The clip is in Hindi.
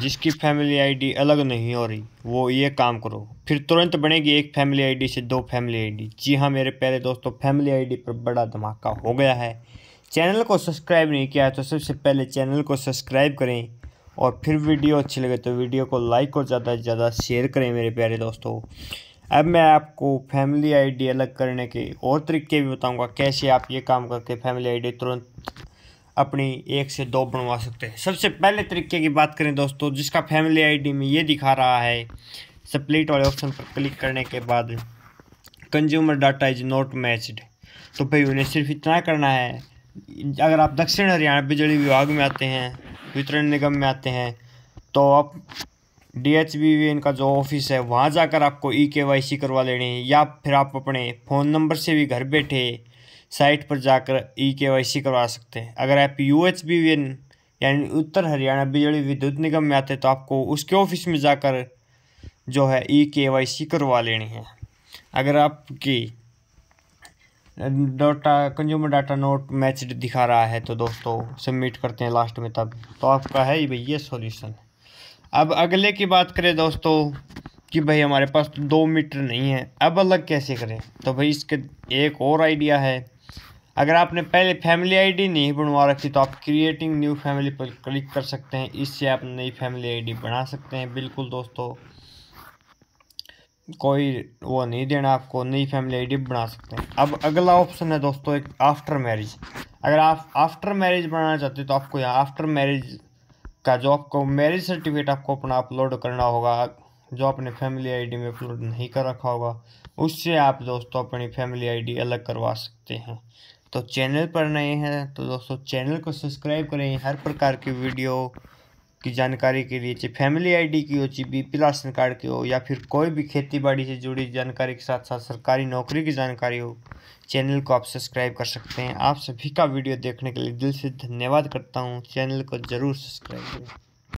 जिसकी फैमिली आईडी अलग नहीं हो रही वो ये काम करो फिर तुरंत बनेगी एक फैमिली आईडी से दो फैमिली आईडी जी हाँ मेरे प्यारे दोस्तों फैमिली आईडी पर बड़ा धमाका हो गया है चैनल को सब्सक्राइब नहीं किया तो सबसे पहले चैनल को सब्सक्राइब करें और फिर वीडियो अच्छी लगे तो वीडियो को लाइक और ज़्यादा से ज़्यादा शेयर करें मेरे प्यारे दोस्तों अब मैं आपको फैमिली आईडी अलग करने के और तरीके भी बताऊंगा कैसे आप ये काम करके फैमिली आईडी तुरंत अपनी एक से दो बनवा सकते हैं सबसे पहले तरीके की बात करें दोस्तों जिसका फैमिली आईडी में ये दिखा रहा है स्प्लिट वाले ऑप्शन पर क्लिक करने के बाद consumer data is not matched तो भाई उन्हें सिर्फ इतना करना है अगर आप दक्षिण हरियाणा बिजली विभाग में आते हैं वितरण निगम में आते हैं तो आप डी एच बी एन जो ऑफिस है वहाँ जाकर आपको ई के वाई सी करवा लेनी है या फिर आप अपने फ़ोन नंबर से भी घर बैठे साइट पर जाकर ई के वाई सी करवा सकते हैं अगर आप यू एच बी एन यानी उत्तर हरियाणा बिजली विद्युत निगम में आते हैं तो आपको उसके ऑफिस में जाकर जो है ई के वाई सी करवा लेनी है अगर आपकी data consumer data not matched दिखा रहा है तो दोस्तों सबमिट करते हैं लास्ट में तब तो आपका है ही भाई ये सॉल्यूशन अब अगले की बात करें दोस्तों कि भाई हमारे पास तो दो मीटर नहीं है अब अलग कैसे करें तो भाई इसके एक और आइडिया है अगर आपने पहले फैमिली आईडी नहीं बनवा रखी तो आप क्रिएटिंग न्यू फैमिली पर क्लिक कर सकते हैं इससे आप नई फैमिली आईडी बना सकते हैं बिल्कुल दोस्तों कोई वो नहीं देना आपको नई फैमिली आईडी बना सकते हैं अब अगला ऑप्शन है दोस्तों एक आफ्टर मैरिज अगर आप आफ्टर मैरिज बनाना चाहते हैं तो आपको यहाँ आफ्टर मैरिज का जो आपको मैरिज सर्टिफिकेट आपको अपना अपलोड करना होगा जो आपने फैमिली आईडी में अपलोड नहीं कर रखा होगा उससे आप दोस्तों अपनी फैमिली आईडी अलग करवा सकते हैं तो चैनल पर नए हैं तो दोस्तों चैनल को सब्सक्राइब करें हर प्रकार की वीडियो की जानकारी के लिए चाहे फैमिली आईडी की हो चाहे बी राशन कार्ड की हो या फिर कोई भी खेती बाड़ी से जुड़ी जानकारी के साथ साथ सरकारी नौकरी की जानकारी हो चैनल को आप सब्सक्राइब कर सकते हैं आप सभी का वीडियो देखने के लिए दिल से धन्यवाद करता हूँ चैनल को ज़रूर सब्सक्राइब करें